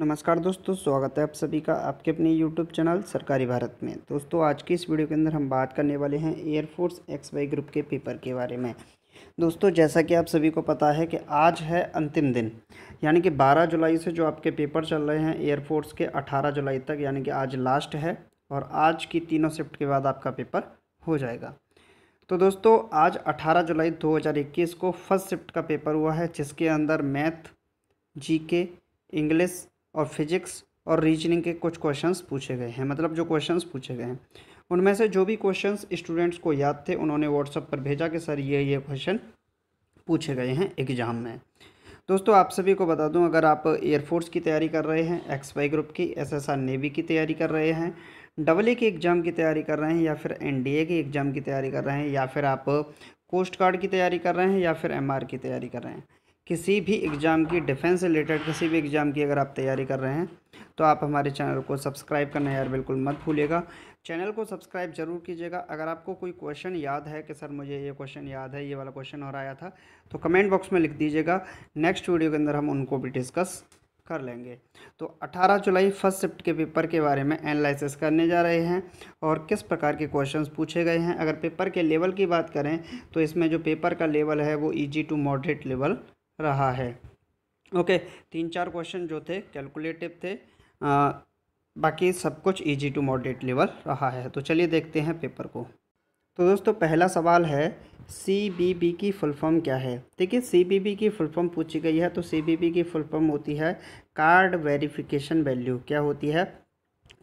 नमस्कार दोस्तों स्वागत है आप सभी का आपके अपने YouTube चैनल सरकारी भारत में दोस्तों आज की इस वीडियो के अंदर हम बात करने वाले हैं एयरफोर्स एक्स वाई ग्रुप के पेपर के बारे में दोस्तों जैसा कि आप सभी को पता है कि आज है अंतिम दिन यानी कि 12 जुलाई से जो आपके पेपर चल रहे हैं एयरफोर्स के 18 जुलाई तक यानी कि आज लास्ट है और आज की तीनों शिफ्ट के बाद आपका पेपर हो जाएगा तो दोस्तों आज अठारह जुलाई दो को फर्स्ट शिफ्ट का पेपर हुआ है जिसके अंदर मैथ जी इंग्लिश और फिजिक्स और रीजनिंग के कुछ क्वेश्चंस पूछे गए हैं मतलब जो क्वेश्चंस पूछे गए हैं उनमें से जो भी क्वेश्चंस स्टूडेंट्स को याद थे उन्होंने व्हाट्सअप पर भेजा कि सर ये ये क्वेश्चन पूछे गए हैं एग्ज़ाम में दोस्तों आप सभी को बता दूं अगर आप एयरफोर्स की तैयारी कर रहे हैं एक्स वाई ग्रुप की एसएसआर नेवी की तैयारी कर रहे हैं डबल ए के एग्ज़ाम की तैयारी कर रहे हैं या फिर एनडीए के एग्ज़ाम की तैयारी कर रहे हैं या फिर आप कोस्ट गार्ड की तैयारी कर रहे हैं या फिर एमआर की तैयारी कर रहे हैं किसी भी एग्ज़ाम की डिफेंस रिलेटेड किसी भी एग्ज़ाम की अगर आप तैयारी कर रहे हैं तो आप हमारे चैनल को सब्सक्राइब करना यार बिल्कुल मत भूलिएगा चैनल को सब्सक्राइब जरूर कीजिएगा अगर आपको कोई क्वेश्चन याद है कि सर मुझे ये क्वेश्चन याद है ये वाला क्वेश्चन और आया था तो कमेंट बॉक्स में लिख दीजिएगा नेक्स्ट वीडियो के अंदर हम उनको भी डिस्कस कर लेंगे तो 18 जुलाई फर्स्ट शिफ्ट के पेपर के बारे में एनालिसिस करने जा रहे हैं और किस प्रकार के क्वेश्चंस पूछे गए हैं अगर पेपर के लेवल की बात करें तो इसमें जो पेपर का लेवल है वो इजी टू मॉडरेट लेवल रहा है ओके तीन चार क्वेश्चन जो थे कैलकुलेटिव थे आ, बाकी सब कुछ इजी टू मॉडरेट लेवल रहा है तो चलिए देखते हैं पेपर को तो दोस्तों पहला सवाल है सी बी बी की फुल फॉर्म क्या है देखिए सी बी बी की फुल फॉर्म पूछी गई है तो सी बी बी की फुल फॉर्म होती है कार्ड वेरिफिकेशन वैल्यू क्या होती है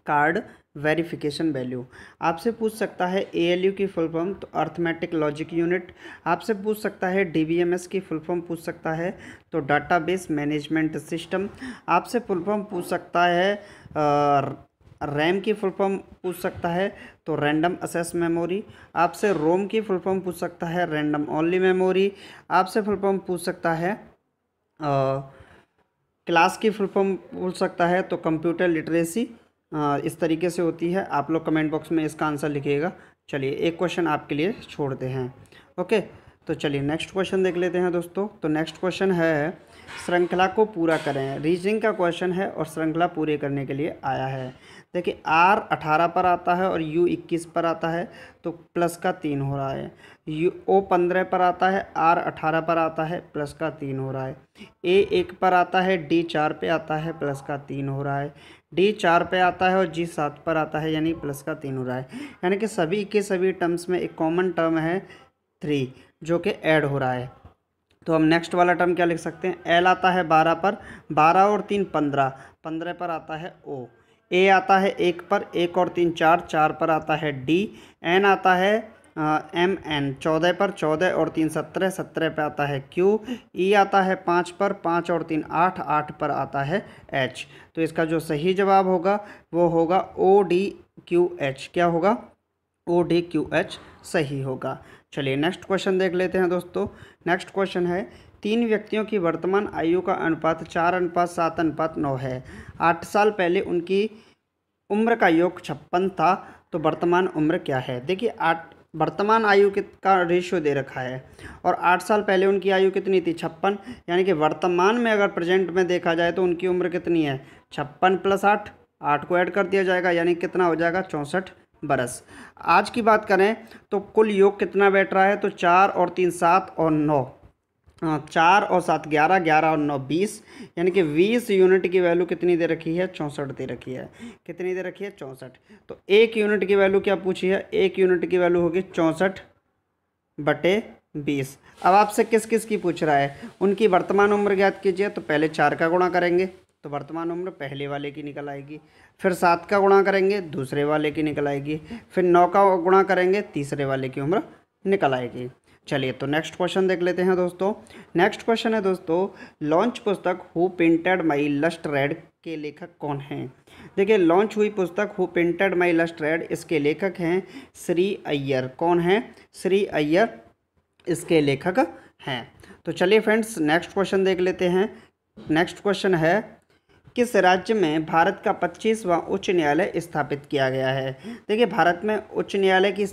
कार्ड वेरिफिकेशन वैल्यू आपसे पूछ सकता है ए की फुल फॉर्म तो अर्थमेटिक लॉजिक यूनिट आपसे पूछ सकता है डी की फुल फॉर्म पूछ सकता है तो डाटाबेस मैनेजमेंट सिस्टम आपसे फुल फॉर्म पूछ सकता है रैम की फुल फॉर्म पूछ सकता है तो रैंडम असेस मेमोरी आपसे रोम की फुल फॉर्म पूछ सकता है रैंडम ओनली मेमोरी आपसे फुल फॉर्म पूछ सकता है क्लास की फुल फॉर्म पूछ सकता है तो कंप्यूटर लिटरेसी इस तरीके से होती है आप लोग कमेंट बॉक्स में इसका आंसर लिखिएगा चलिए एक क्वेश्चन आपके लिए छोड़ते हैं ओके तो चलिए नेक्स्ट क्वेश्चन देख लेते हैं दोस्तों तो नेक्स्ट क्वेश्चन है श्रृंखला को पूरा करें रीजनिंग का क्वेश्चन है और श्रृंखला पूरे करने के लिए आया है देखिए आर अठारह पर आता है और यू इक्कीस पर आता है तो प्लस का तीन हो रहा है यू ओ पंद्रह पर आता है आर अठारह पर आता है प्लस का तीन हो रहा है ए एक पर आता है डी चार पे आता है प्लस का तीन हो रहा है डी चार पे आता है और जी सात पर आता है यानी प्लस का तीन हो रहा है यानी कि सभी के सभी टर्म्स में एक कॉमन टर्म है थ्री जो कि ऐड हो रहा है तो हम नेक्स्ट वाला टर्म क्या लिख सकते हैं एल आता है बारह पर बारह और तीन पंद्रह पंद्रह पर आता है ओ ए आता है एक पर एक और तीन चार चार पर आता है डी एन आता है एम एन चौदह पर चौदह और तीन सत्रह सत्रह पर आता है क्यू ई आता है पाँच पर पाँच और तीन आठ आठ पर आता है एच तो इसका जो सही जवाब होगा वो होगा ओ डी क्यू एच क्या होगा ओ डी क्यू एच सही होगा चलिए नेक्स्ट क्वेश्चन देख लेते हैं दोस्तों नेक्स्ट क्वेश्चन है तीन व्यक्तियों की वर्तमान आयु का अनुपात चार अनुपात सात अनुपात नौ है आठ साल पहले उनकी उम्र का योग छप्पन था तो वर्तमान उम्र क्या है देखिए आठ वर्तमान आयु का रेशियो दे रखा है और आठ साल पहले उनकी आयु कितनी थी छप्पन यानी कि वर्तमान में अगर प्रेजेंट में देखा जाए तो उनकी उम्र कितनी है छप्पन प्लस आठ आठ को ऐड कर दिया जाएगा यानी कितना हो जाएगा चौंसठ बरस आज की बात करें तो कुल योग कितना बैठ रहा है तो चार और तीन सात और नौ हाँ, चार और सात ग्यारह ग्यारह और नौ बीस यानी कि बीस यूनिट की वैल्यू कितनी दे रखी है चौंसठ दे रखी है कितनी दे रखी है चौंसठ तो एक यूनिट की वैल्यू क्या पूछी है एक यूनिट की वैल्यू होगी चौंसठ बटे बीस अब आपसे किस किस की पूछ रहा है उनकी वर्तमान उम्र ज्ञात कीजिए तो पहले चार का गुणा करेंगे तो वर्तमान उम्र पहले वाले की निकल आएगी फिर सात का गुणा करेंगे दूसरे वाले की निकल आएगी फिर नौ का गुणा करेंगे तीसरे वाले की उम्र निकल आएगी चलिए तो नेक्स्ट क्वेश्चन देख लेते हैं दोस्तों नेक्स्ट क्वेश्चन है दोस्तों लॉन्च पुस्तक who painted my lust red के लेखक कौन हैं देखिए लॉन्च हुई पुस्तक who painted my lust red इसके लेखक हैं श्री अय्यर कौन हैं श्री अय्यर इसके लेखक हैं तो चलिए फ्रेंड्स नेक्स्ट क्वेश्चन देख लेते हैं नेक्स्ट क्वेश्चन है किस राज्य में भारत का पच्चीसवां उच्च न्यायालय स्थापित किया गया है देखिए भारत में उच्च न्यायालय की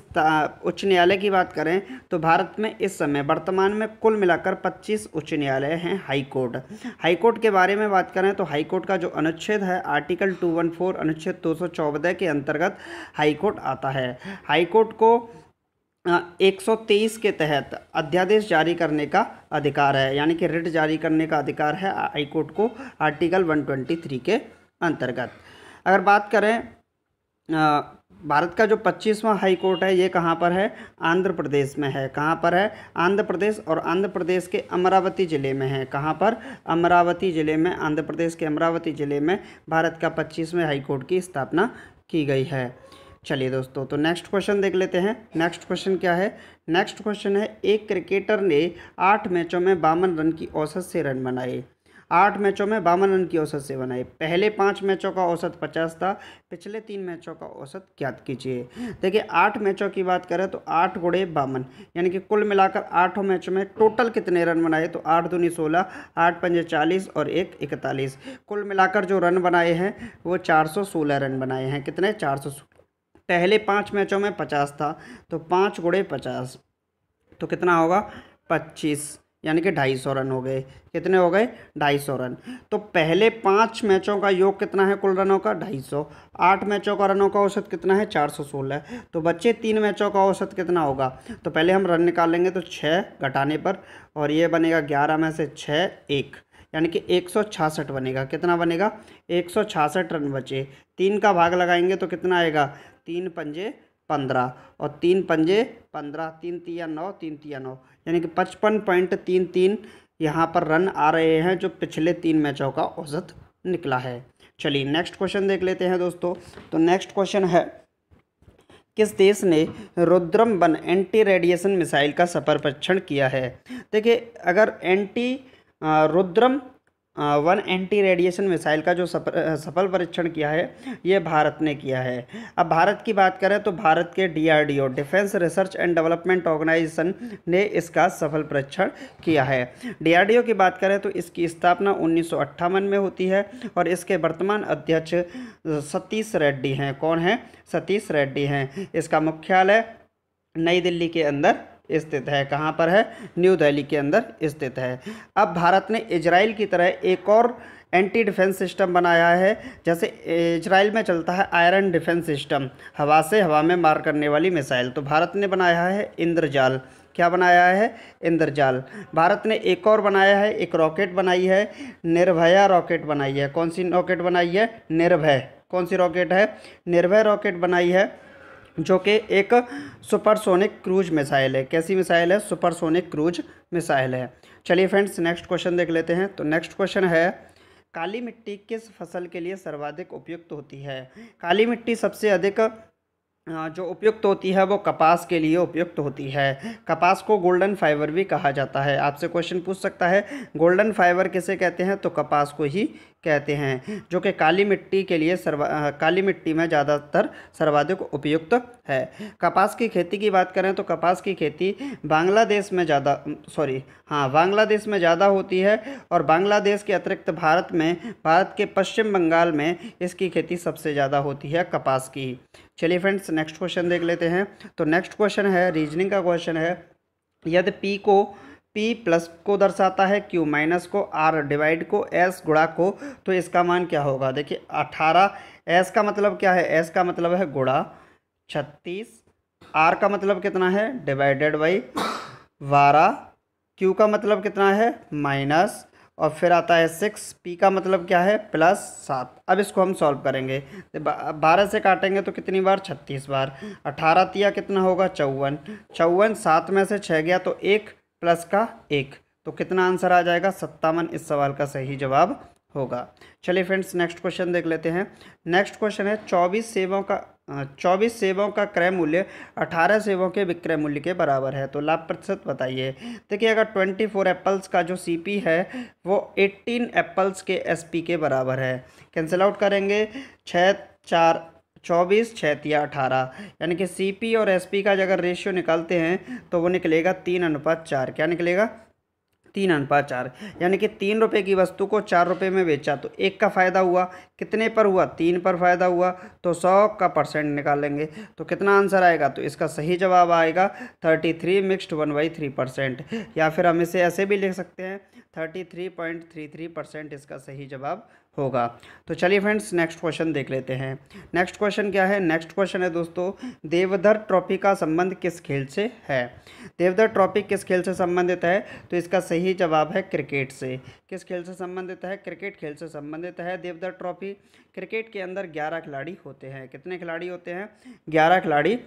उच्च न्यायालय की बात करें तो भारत में इस समय वर्तमान में कुल मिलाकर 25 उच्च न्यायालय हैं हाईकोर्ट हाईकोर्ट के बारे में बात करें तो हाईकोर्ट का जो अनुच्छेद है आर्टिकल टू अनुच्छेद दो के अंतर्गत हाईकोर्ट आता है हाईकोर्ट को 123 के तहत अध्यादेश जारी करने का अधिकार है यानी कि रिट जारी करने का अधिकार है हाईकोर्ट को आर्टिकल 123 के अंतर्गत अगर बात करें भारत का जो 25वां हाई कोर्ट है ये कहाँ पर है आंध्र प्रदेश में है कहाँ पर है आंध्र प्रदेश और आंध्र प्रदेश के अमरावती ज़िले में है कहाँ पर अमरावती ज़िले में आंध्र प्रदेश के अमरावती ज़िले में भारत का 25वें हाईकोर्ट की स्थापना की गई है चलिए दोस्तों तो नेक्स्ट क्वेश्चन देख लेते हैं नेक्स्ट क्वेश्चन क्या है नेक्स्ट क्वेश्चन है एक क्रिकेटर ने आठ मैचों में बावन रन की औसत से रन बनाए आठ मैचों में बावन रन की औसत से बनाए पहले पाँच मैचों का औसत पचास था पिछले तीन मैचों का औसत ज्ञात कीजिए देखिए आठ मैचों की बात करें तो आठ गुड़े बावन यानी कि कुल मिलाकर आठों मैचों में टोटल कितने रन बनाए तो आठ दूनी सोलह आठ पंजे चालीस और एक इकतालीस कुल मिलाकर जो रन बनाए हैं वो चार सौ सोलह रन बनाए हैं कितने चार सौ पहले पाँच मैचों में पचास था तो पाँच गुड़े पचास तो कितना होगा पच्चीस यानी कि ढाई सौ रन हो गए कितने हो गए ढाई सौ रन तो पहले पाँच मैचों का योग कितना है कुल रनों का ढाई सौ आठ मैचों का रनों का औसत कितना है चार सौ सोलह तो बच्चे तीन मैचों का औसत कितना होगा तो पहले हम रन निकालेंगे तो छः घटाने पर और ये बनेगा ग्यारह में से छः एक यानी कि एक सौ छासठ बनेगा कितना बनेगा एक सौ छासठ रन बचे तीन का भाग लगाएंगे तो कितना आएगा तीन पंजे पंद्रह और तीन पंजे पंद्रह तीन तिया नौ तीन तिया नौ यानी कि पचपन पॉइंट तीन तीन यहाँ पर रन आ रहे हैं जो पिछले तीन मैचों का औसत निकला है चलिए नेक्स्ट क्वेश्चन देख लेते हैं दोस्तों तो नेक्स्ट क्वेश्चन है किस देश ने Rudram one anti radiation missile का सफर परीक्षण किया है देखिए अगर anti Rudram one anti radiation missile का जो सफल परीक्षण किया है ये भारत ने किया है अब भारत की बात करें तो भारत के DRDO defence research and development organisation ने इसका सफल परीक्षण किया है डीआरडीओ की बात करें तो इसकी स्थापना उन्नीस में होती है और इसके वर्तमान अध्यक्ष सतीश रेड्डी हैं कौन हैं सतीश रेड्डी हैं इसका मुख्यालय नई दिल्ली के अंदर स्थित है कहाँ पर है न्यू दिल्ली के अंदर स्थित है अब भारत ने इजराइल की तरह एक और एंटी डिफेंस सिस्टम बनाया है जैसे इजराइल में चलता है आयरन डिफेंस सिस्टम हवा से हवा में मार करने वाली मिसाइल तो भारत ने बनाया है इंद्रजाल क्या बनाया है इंद्रजाल भारत ने एक और बनाया है एक रॉकेट बनाई है निर्भया रॉकेट बनाई है कौन सी रॉकेट बनाई है निर्भय कौन सी रॉकेट है निर्भय रॉकेट बनाई है जो कि एक सुपरसोनिक क्रूज मिसाइल है कैसी मिसाइल है सुपरसोनिक क्रूज मिसाइल है चलिए फ्रेंड्स नेक्स्ट क्वेश्चन देख लेते हैं तो नेक्स्ट क्वेश्चन है काली मिट्टी किस फसल के लिए सर्वाधिक उपयुक्त होती है काली मिट्टी सबसे अधिक जो उपयुक्त होती है वो कपास के लिए उपयुक्त होती है कपास को गोल्डन फाइबर भी कहा जाता है आपसे क्वेश्चन पूछ सकता है गोल्डन फाइबर किसे कहते हैं तो कपास को ही कहते हैं जो कि काली मिट्टी के लिए सर्वा काली मिट्टी में ज़्यादातर सर्वाधिक उपयुक्त है कपास की खेती की बात करें तो कपास की खेती बांग्लादेश में ज़्यादा सॉरी हाँ बांग्लादेश में ज़्यादा होती है और बांग्लादेश के अतिरिक्त भारत में भारत के पश्चिम बंगाल में इसकी खेती सबसे ज़्यादा होती है कपास की चलिए फ्रेंड्स नेक्स्ट क्वेश्चन देख लेते हैं तो नेक्स्ट क्वेश्चन है रीजनिंग का क्वेश्चन है यदि पी को पी प्लस को दर्शाता है क्यू माइनस को आर डिवाइड को एस गुड़ा को तो इसका मान क्या होगा देखिए अठारह एस का मतलब क्या है एस का मतलब है गुड़ा छत्तीस आर का मतलब कितना है डिवाइडेड बाई बारह क्यू का मतलब कितना है माइनस और फिर आता है सिक्स पी का मतलब क्या है प्लस सात अब इसको हम सॉल्व करेंगे बारह से काटेंगे तो कितनी बार छत्तीस बार अठारह तिया कितना होगा चौवन चौवन सात में से छः गया तो एक प्लस का एक तो कितना आंसर आ जाएगा सत्तावन इस सवाल का सही जवाब होगा चलिए फ्रेंड्स नेक्स्ट क्वेश्चन देख लेते हैं नेक्स्ट क्वेश्चन है चौबीस सेवों का चौबीस सेवों का क्रय मूल्य अठारह सेवों के विक्रय मूल्य के बराबर है तो लाभ प्रतिशत बताइए देखिए अगर ट्वेंटी फोर एप्पल्स का जो सीपी है वो एट्टीन एप्पल्स के एसपी के बराबर है कैंसिल आउट करेंगे छः चार चौबीस छतिया अठारह यानी कि सीपी और एसपी का अगर रेशियो निकालते हैं तो वो निकलेगा तीन अनुपात चार क्या निकलेगा तीन अनुपात चार यानी कि तीन रुपये की वस्तु को चार रुपये में बेचा तो एक का फ़ायदा हुआ कितने पर हुआ तीन पर फ़ायदा हुआ तो सौ का परसेंट निकालेंगे तो कितना आंसर आएगा तो इसका सही जवाब आएगा thirty three mixed one by three percent या फिर हम इसे ऐसे भी लिख सकते हैं 33.33 परसेंट इसका सही जवाब होगा तो चलिए फ्रेंड्स नेक्स्ट क्वेश्चन देख लेते हैं नेक्स्ट क्वेश्चन क्या है नेक्स्ट क्वेश्चन है दोस्तों देवधर ट्रॉफी का संबंध किस खेल से है देवधर ट्रॉफी किस खेल से संबंधित है तो इसका सही जवाब है क्रिकेट से किस खेल से संबंधित है क्रिकेट खेल से संबंधित है देवधर ट्रॉफी क्रिकेट के अंदर ग्यारह खिलाड़ी होते हैं कितने खिलाड़ी होते हैं ग्यारह खिलाड़ी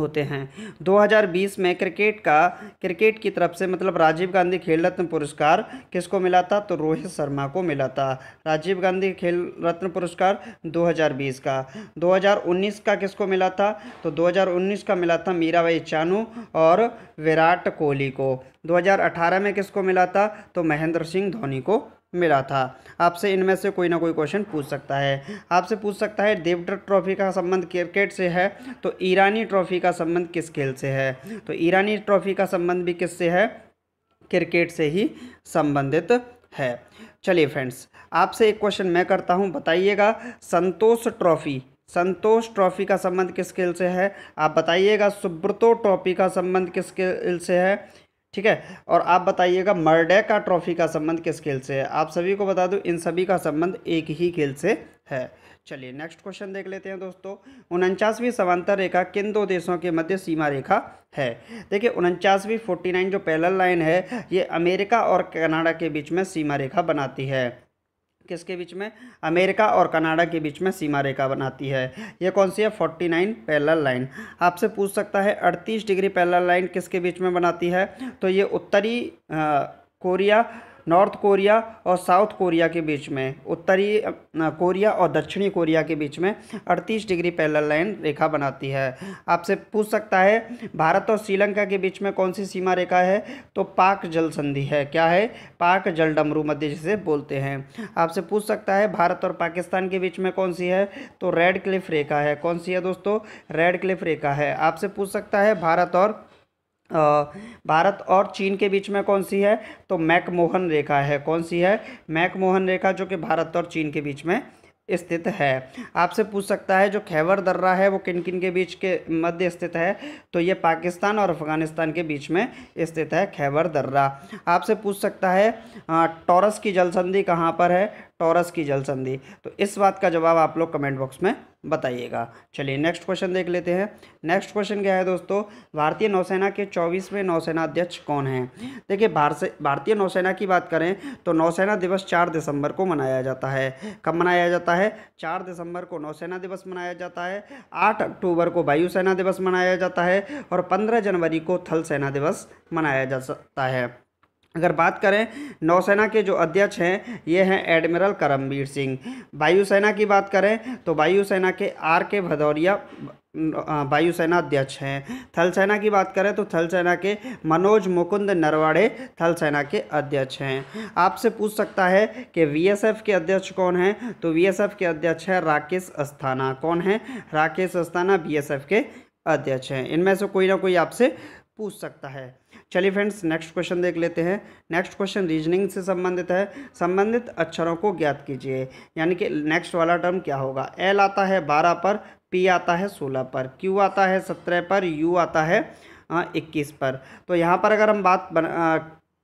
होते हैं 2020 में क्रिकेट का क्रिकेट की तरफ से मतलब राजीव गांधी खेल रत्न पुरस्कार किसको मिला था तो रोहित शर्मा को मिला था राजीव गांधी खेल रत्न पुरस्कार 2020 का 2019 का किसको मिला था तो 2019 का मिला था मीराबाई चानू और विराट कोहली को 2018 में किसको मिला था तो महेंद्र सिंह धोनी को मिला था आपसे इनमें से कोई ना कोई क्वेश्चन पूछ सकता है आपसे पूछ सकता है देवड्र ट्रॉफी का संबंध क्रिकेट से है तो ईरानी ट्रॉफी का संबंध किस खेल से है तो ईरानी ट्रॉफी का संबंध भी किससे है क्रिकेट से ही संबंधित है चलिए फ्रेंड्स आपसे एक क्वेश्चन मैं करता हूँ बताइएगा संतोष ट्रॉफी संतोष ट्रॉफी का संबंध किस खेल से है आप बताइएगा सुब्रतो ट्रॉफी का संबंध किस खेल से है ठीक है और आप बताइएगा मर्डेका ट्रॉफी का संबंध किस खेल से है आप सभी को बता दूं इन सभी का संबंध एक ही खेल से है चलिए नेक्स्ट क्वेश्चन देख लेते हैं दोस्तों उनचासवीं समांतर रेखा किन दो देशों के मध्य सीमा रेखा है देखिए उनचासवीं फोर्टी नाइन जो पैरल लाइन है ये अमेरिका और कनाडा के बीच में सीमा रेखा बनाती है किसके बीच में अमेरिका और कनाडा के बीच में सीमा रेखा बनाती है ये कौन सी है फोर्टी नाइन पैलर लाइन आपसे पूछ सकता है अड़तीस डिग्री पैलर लाइन किसके बीच में बनाती है तो ये उत्तरी आ, कोरिया नॉर्थ कोरिया और साउथ कोरिया के बीच में उत्तरी कोरिया और दक्षिणी कोरिया के बीच में अड़तीस डिग्री पैरल लाइन रेखा बनाती है आपसे पूछ सकता है भारत और श्रीलंका के बीच में कौन सी सीमा रेखा है तो पाक जल संधि है क्या है पाक जल डमरू मध्य जिसे बोलते हैं आपसे पूछ सकता है भारत और पाकिस्तान के बीच में कौन सी है तो रेड क्लिफ रेखा है कौन सी है दोस्तों रेड क्लिफ रेखा है आपसे पूछ सकता है भारत और भारत और चीन के बीच में कौन सी है तो मैकमोहन रेखा है कौन सी है मैकमोहन रेखा जो कि भारत और चीन के बीच में स्थित है आपसे पूछ सकता है जो खैबर दर्रा है वो किन किन के बीच के मध्य स्थित है तो ये पाकिस्तान और अफगानिस्तान के बीच में स्थित है खैबर दर्रा आपसे पूछ सकता है टॉरस की जलसंधि कहाँ पर है टॉरस की जल संधि तो इस बात का जवाब आप लोग कमेंट बॉक्स में बताइएगा चलिए नेक्स्ट क्वेश्चन देख लेते हैं नेक्स्ट क्वेश्चन क्या है दोस्तों भारतीय नौसेना के चौबीसवें नौसेना अध्यक्ष कौन हैं देखिए भारतीय नौसेना की बात करें तो नौसेना दिवस चार दिसंबर को मनाया जाता है कब मनाया जाता है चार दिसंबर को नौसेना दिवस मनाया जाता है आठ अक्टूबर को वायुसेना दिवस मनाया जाता है और पंद्रह जनवरी को थल सेना दिवस मनाया जा सकता है अगर बात करें नौसेना के जो अध्यक्ष हैं ये हैं एडमिरल करमवीर सिंह वायुसेना की बात करें तो वायुसेना के आर के भदौरिया वायुसेना अध्यक्ष हैं थल सेना की बात करें तो थल सेना के मनोज मुकुंद नरवाड़े थल सेना के अध्यक्ष हैं आपसे पूछ सकता है कि वीएसएफ के अध्यक्ष कौन हैं तो वीएसएफ के अध्यक्ष हैं राकेश अस्थाना कौन है राकेश अस्थाना बी के अध्यक्ष हैं इनमें से कोई ना कोई आपसे पूछ सकता है चलिए फ्रेंड्स नेक्स्ट क्वेश्चन देख लेते हैं नेक्स्ट क्वेश्चन रीजनिंग से संबंधित है संबंधित अक्षरों को ज्ञात कीजिए यानी कि नेक्स्ट वाला टर्म क्या होगा एल आता है बारह पर पी आता है सोलह पर क्यू आता है सत्रह पर यू आता है इक्कीस पर तो यहाँ पर अगर हम बात बन, आ,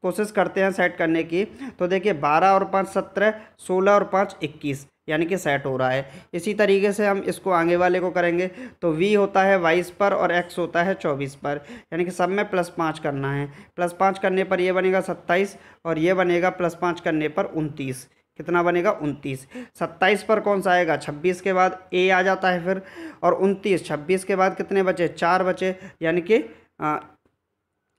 कोशिश करते हैं सेट करने की तो देखिए बारह और पाँच सत्रह सोलह और पाँच इक्कीस यानी कि सेट हो रहा है इसी तरीके से हम इसको आगे वाले को करेंगे तो वी होता है बाईस पर और एक्स होता है चौबीस पर यानी कि सब में प्लस पाँच करना है प्लस पाँच करने पर ये बनेगा सत्ताईस और ये बनेगा प्लस पाँच करने पर उनतीस कितना बनेगा उनतीस सत्ताईस पर कौन सा आएगा छब्बीस के बाद ए आ जाता है फिर और उनतीस छब्बीस के बाद कितने बचे चार बचे यानी कि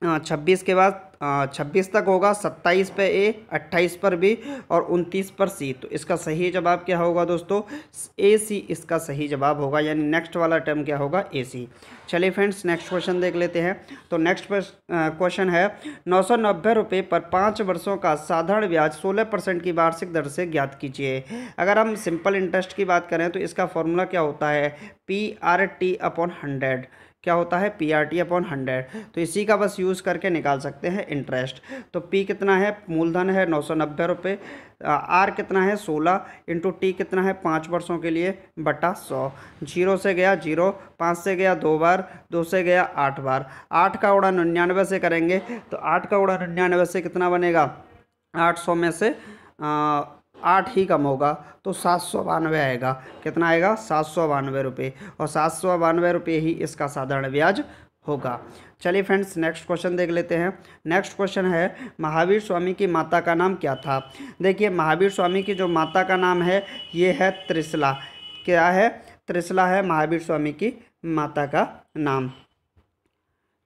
हाँ, छब्बीस के बाद हाँ, छब्बीस तक होगा सत्ताईस पर ए अट्ठाईस पर बी और उनतीस पर सी तो इसका सही जवाब क्या होगा दोस्तों ए सी इसका सही जवाब होगा यानी नेक्स्ट वाला टर्म क्या होगा ए सी चलिए फ्रेंड्स नेक्स्ट क्वेश्चन देख लेते हैं तो नेक्स्ट क्वेश्चन है नौ सौ नब्बे रुपये पर पाँच वर्षों का साधारण ब्याज सोलह परसेंट की वार्षिक दर से ज्ञात कीजिए अगर हम सिंपल इंटरेस्ट की बात करें तो इसका फॉर्मूला क्या होता है P R T upon hundred क्या होता है P R T upon hundred तो इसी का बस यूज़ करके निकाल सकते हैं इंटरेस्ट तो पी कितना है मूलधन है नौ सौ नब्बे रुपये आर कितना है सोलह इंटू टी कितना है पाँच वर्षों के लिए बटा सौ जीरो से गया जीरो पाँच से गया दो बार दो से गया आठ बार आठ का उड़ा निन्यानवे से करेंगे तो आठ का उड़ा निन्यानवे से कितना बनेगा आठ सौ में से आ, आठ ही कम होगा तो सात सौ बानवे आएगा कितना आएगा सात सौ बानवे रुपये और सात सौ बानवे रुपये ही इसका साधारण ब्याज होगा चलिए फ्रेंड्स नेक्स्ट क्वेश्चन देख लेते हैं नेक्स्ट क्वेश्चन है महावीर स्वामी की माता का नाम क्या था देखिए महावीर स्वामी की जो माता का नाम है ये है त्रिसला क्या है त्रिसला है महावीर स्वामी की माता का नाम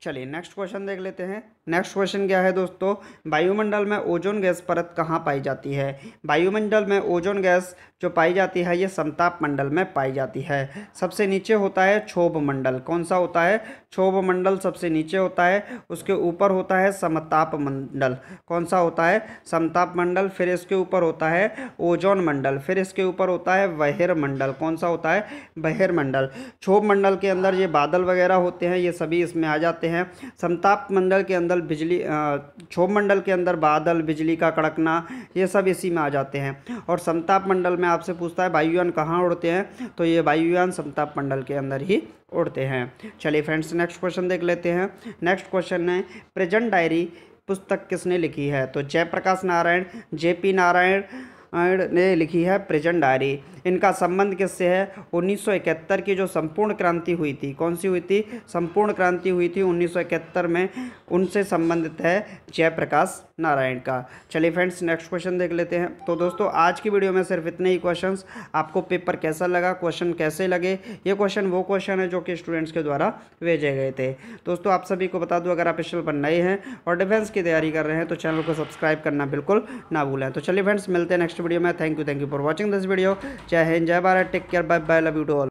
चलिए नेक्स्ट क्वेश्चन देख लेते हैं नेक्स्ट क्वेश्चन क्या है दोस्तों वायुमंडल में ओजोन गैस परत कहाँ पाई जाती है वायुमंडल में ओजोन गैस जो पाई जाती है ये समताप मंडल में पाई जाती है सबसे नीचे होता है क्षोभ मंडल कौन सा होता है क्षोभ मंडल सबसे नीचे होता है उसके ऊपर होता है समताप मंडल कौन सा होता है समताप मंडल फिर इसके ऊपर होता है ओजोन मंडल फिर इसके ऊपर होता है बहिर मंडल कौन सा होता है बहिर मंडल क्षोभ मंडल के अंदर ये बादल वगैरह होते हैं ये सभी इसमें आ जाते हैं समताप मंडल के अंदर बिजली क्षोभ मंडल के अंदर बादल बिजली का कड़कना ये सब इसी में आ जाते हैं और समताप मंडल में आपसे पूछता है वायुयान कहाँ उड़ते हैं तो ये वायुयान समताप मंडल के अंदर ही उड़ते हैं चलिए फ्रेंड्स नेक्स्ट क्वेश्चन देख लेते हैं नेक्स्ट क्वेश्चन है प्रेजेंट डायरी पुस्तक किसने लिखी है तो जयप्रकाश नारायण जे पी नारायण ने लिखी है प्रेजेंट डायरी इनका संबंध किससे है 1971 की जो संपूर्ण क्रांति हुई थी कौन सी हुई थी संपूर्ण क्रांति हुई थी 1971 में उनसे संबंधित है जयप्रकाश नारायण का चलिए फ्रेंड्स नेक्स्ट क्वेश्चन देख लेते हैं तो दोस्तों आज की वीडियो में सिर्फ इतने ही क्वेश्चंस आपको पेपर कैसा लगा क्वेश्चन कैसे लगे ये क्वेश्चन वो क्वेश्चन है जो कि स्टूडेंट्स के द्वारा भेजे गए थे दोस्तों आप सभी को बता दूँ अगर आप इस चैनल पर नए हैं और डिफेंस की तैयारी कर रहे हैं तो चैनल को सब्सक्राइब करना बिल्कुल ना भूलें तो चलिए फ्रेंड्स मिलते हैं नेक्स्ट वीडियो में thank you thank you for watching this video जय हिंद जय Bharat take care bye bye love you to all